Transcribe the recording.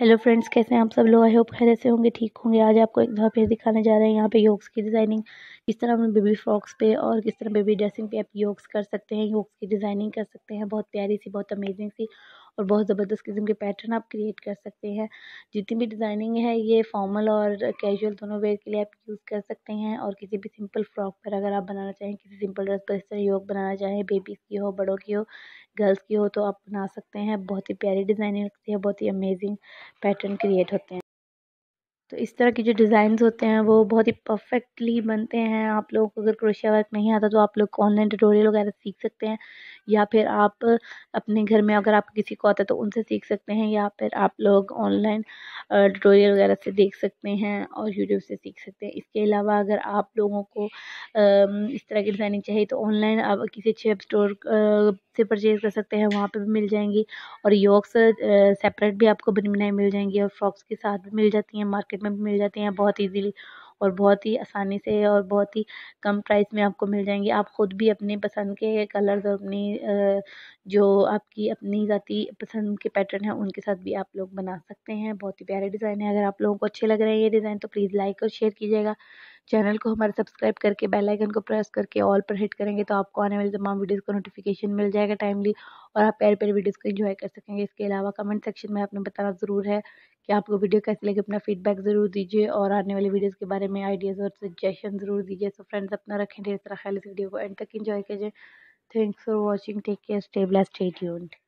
hello friends कैसे हैं आप सब लोग आई होप खैर से होंगे ठीक होंगे आज आपको एक दफ़ा फिर दिखाने जा रहे हैं यहाँ पे योग्स की डिज़ाइनिंग किस तरह हम बेबी फ्रॉक्स पे और किस तरह बेबी ड्रेसिंग पे आप योग्स कर सकते हैं योग्स की डिज़ाइनिंग कर सकते हैं बहुत प्यारी सी बहुत अमेजिंग सी और बहुत ज़बरदस्त किस्म के पैटर्न आप क्रिएट कर सकते हैं जितनी भी डिज़ाइनिंग है ये फॉर्मल और कैजुअल दोनों वेयर के लिए आप यूज़ कर सकते हैं और किसी भी सिंपल फ्रॉक पर अगर आप बनाना चाहें किसी सिंपल ड्रेस पर इस तरह योग बनाना चाहें बेबीज़ की हो बड़ों की हो गर्ल्स की हो तो आप बना सकते हैं बहुत ही प्यारी डिज़ाइनिंग लगती है बहुत ही अमेजिंग पैटर्न क्रिएट होते हैं तो इस तरह के जो डिज़ाइंस होते हैं वो बहुत ही परफेक्टली बनते हैं आप लोगों को अगर क्रोशिया वर्क नहीं आता तो आप लोग ऑनलाइन ट्यूटोरियल वगैरह सीख सकते हैं या फिर आप अपने घर में अगर आप किसी को आता है तो उनसे सीख सकते हैं या फिर आप लोग ऑनलाइन ट्यूटोरियल वगैरह से देख सकते हैं और यूट्यूब से सीख सकते हैं इसके अलावा अगर आप लोगों को इस तरह की डिज़ाइनिंग चाहिए तो ऑनलाइन आप किसी अच्छे स्टोर से परचेज़ कर सकते हैं वहाँ पर भी मिल जाएंगी और योक्स सेपरेट भी आपको बनी बनाई मिल जाएंगी और फ्रॉक्स के साथ भी मिल जाती हैं मार्केट मार्केट में मिल जाते हैं बहुत ईज़िली और बहुत ही आसानी से और बहुत ही कम प्राइस में आपको मिल जाएंगे आप ख़ुद भी अपने पसंद के कलर्स और अपनी जो आपकी अपनी ज़ाती पसंद के पैटर्न हैं उनके साथ भी आप लोग बना सकते हैं बहुत ही प्यारे डिज़ाइन है अगर आप लोगों को अच्छे लग रहे हैं ये डिज़ाइन तो प्लीज़ लाइक और शेयर कीजिएगा चैनल को हमारे सब्सक्राइब करके बेल आइकन को प्रेस करके ऑल पर हिट करेंगे तो आपको आने वाली तमाम वीडियोस का नोटिफिकेशन मिल जाएगा टाइमली और आप प्यारे प्यारे वीडियोस को एंजॉय कर सकेंगे इसके अलावा कमेंट सेक्शन में आपने बताना ज़रूर है कि आपको वीडियो कैसे लगे अपना फीडबैक ज़रूर दीजिए और आने वाली वीडियोज़ के बारे में आइडियाज़ और सजेशन ज़रूर दीजिए सो फ्रेंड्स अपना रखें ढेर सारा ख्याल इस वीडियो को एंड तक इन्जॉय कीजिए thanks for watching take care stay bless stay tuned